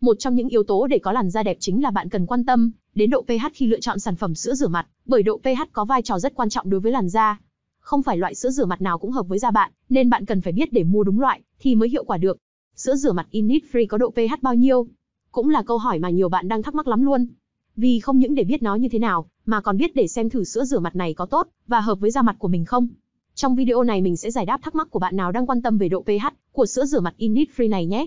Một trong những yếu tố để có làn da đẹp chính là bạn cần quan tâm đến độ pH khi lựa chọn sản phẩm sữa rửa mặt, bởi độ pH có vai trò rất quan trọng đối với làn da. Không phải loại sữa rửa mặt nào cũng hợp với da bạn, nên bạn cần phải biết để mua đúng loại thì mới hiệu quả được. Sữa rửa mặt Innisfree có độ pH bao nhiêu? Cũng là câu hỏi mà nhiều bạn đang thắc mắc lắm luôn. Vì không những để biết nó như thế nào, mà còn biết để xem thử sữa rửa mặt này có tốt và hợp với da mặt của mình không. Trong video này mình sẽ giải đáp thắc mắc của bạn nào đang quan tâm về độ pH của sữa rửa mặt Innisfree này nhé.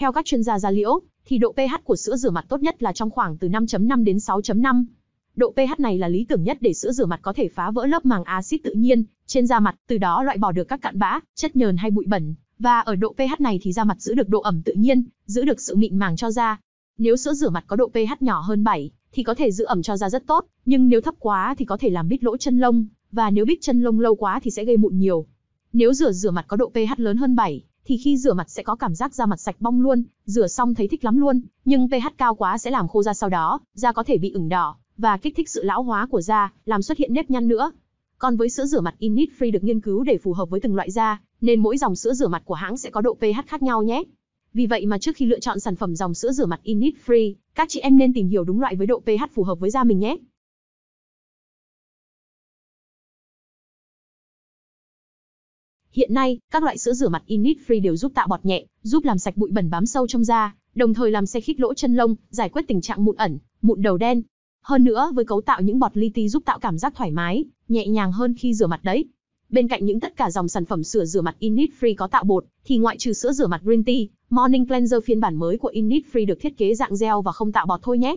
Theo các chuyên gia da liễu, thì độ pH của sữa rửa mặt tốt nhất là trong khoảng từ 5.5 đến 6.5. Độ pH này là lý tưởng nhất để sữa rửa mặt có thể phá vỡ lớp màng axit tự nhiên trên da mặt, từ đó loại bỏ được các cặn bã, chất nhờn hay bụi bẩn. Và ở độ pH này thì da mặt giữ được độ ẩm tự nhiên, giữ được sự mịn màng cho da. Nếu sữa rửa mặt có độ pH nhỏ hơn 7 thì có thể giữ ẩm cho da rất tốt, nhưng nếu thấp quá thì có thể làm bít lỗ chân lông, và nếu bít chân lông lâu quá thì sẽ gây mụn nhiều. Nếu rửa rửa mặt có độ pH lớn hơn 7 thì khi rửa mặt sẽ có cảm giác da mặt sạch bong luôn, rửa xong thấy thích lắm luôn, nhưng pH cao quá sẽ làm khô da sau đó, da có thể bị ửng đỏ và kích thích sự lão hóa của da, làm xuất hiện nếp nhăn nữa. Còn với sữa rửa mặt Free được nghiên cứu để phù hợp với từng loại da, nên mỗi dòng sữa rửa mặt của hãng sẽ có độ pH khác nhau nhé. Vì vậy mà trước khi lựa chọn sản phẩm dòng sữa rửa mặt Free, các chị em nên tìm hiểu đúng loại với độ pH phù hợp với da mình nhé. Hiện nay, các loại sữa rửa mặt Innisfree đều giúp tạo bọt nhẹ, giúp làm sạch bụi bẩn bám sâu trong da, đồng thời làm xe khít lỗ chân lông, giải quyết tình trạng mụn ẩn, mụn đầu đen. Hơn nữa, với cấu tạo những bọt li ti giúp tạo cảm giác thoải mái, nhẹ nhàng hơn khi rửa mặt đấy. Bên cạnh những tất cả dòng sản phẩm sữa rửa mặt Innisfree có tạo bột, thì ngoại trừ sữa rửa mặt Green Tea, Morning Cleanser phiên bản mới của Innisfree được thiết kế dạng gel và không tạo bọt thôi nhé.